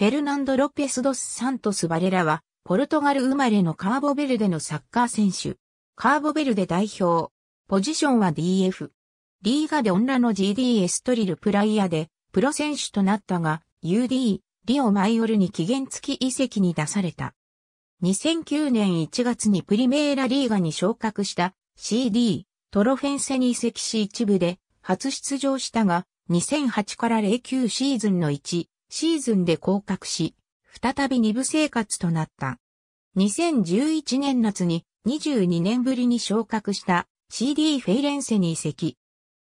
フェルナンド・ロペス・ドス・サントス・バレラは、ポルトガル生まれのカーボベルデのサッカー選手。カーボベルデ代表。ポジションは DF。リーガで女の GD s トリル・プライヤで、プロ選手となったが、UD、リオ・マイオルに期限付き移籍に出された。2009年1月にプリメーラリーガに昇格した CD、トロフェンセに移籍し一部で初出場したが、2008から09シーズンの1、シーズンで降格し、再び二部生活となった。2011年夏に22年ぶりに昇格した CD フェイレンセに移籍。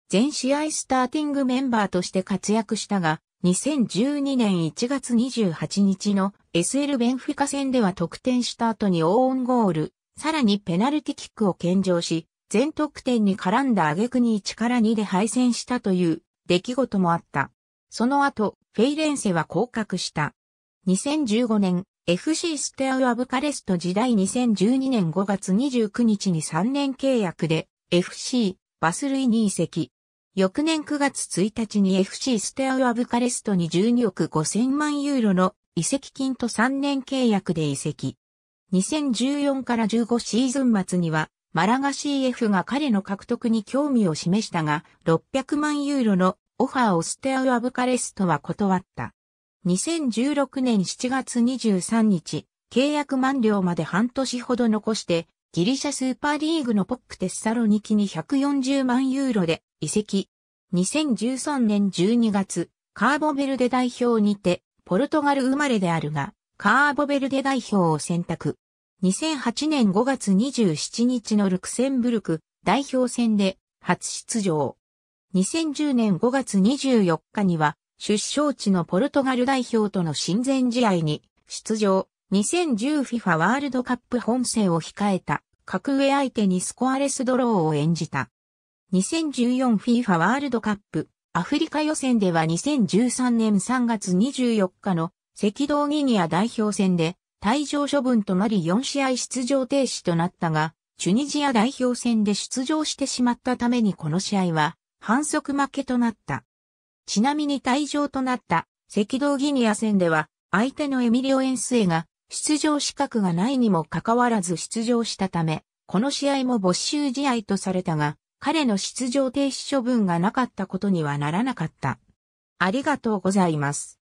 全試合スターティングメンバーとして活躍したが、2012年1月28日の SL ベンフィカ戦では得点した後にオーンゴール、さらにペナルティキックを献上し、全得点に絡んだ挙句に1から2で敗戦したという出来事もあった。その後、フェイレンセは降格した。2015年、FC ステアウアブカレスト時代2012年5月29日に3年契約で FC バスルイに移籍。翌年9月1日に FC ステアウアブカレストに12億5000万ユーロの移籍金と3年契約で移籍。2014から15シーズン末にはマラガ CF が彼の獲得に興味を示したが600万ユーロのオファーをステアウアブカレストは断った。2016年7月23日、契約満了まで半年ほど残して、ギリシャスーパーリーグのポックテッサロニキに140万ユーロで移籍。2013年12月、カーボベルデ代表にて、ポルトガル生まれであるが、カーボベルデ代表を選択。2008年5月27日のルクセンブルク代表戦で初出場。2010年5月24日には、出生地のポルトガル代表との親善試合に出場。2010FIFA ワールドカップ本戦を控えた格上相手にスコアレスドローを演じた。2014FIFA ワールドカップアフリカ予選では2013年3月24日の赤道ギニア代表戦で退場処分となり4試合出場停止となったが、チュニジア代表戦で出場してしまったためにこの試合は反則負けとなった。ちなみに退場となった赤道ギニア戦では相手のエミリオ・エンスエが出場資格がないにもかかわらず出場したため、この試合も没収試合とされたが、彼の出場停止処分がなかったことにはならなかった。ありがとうございます。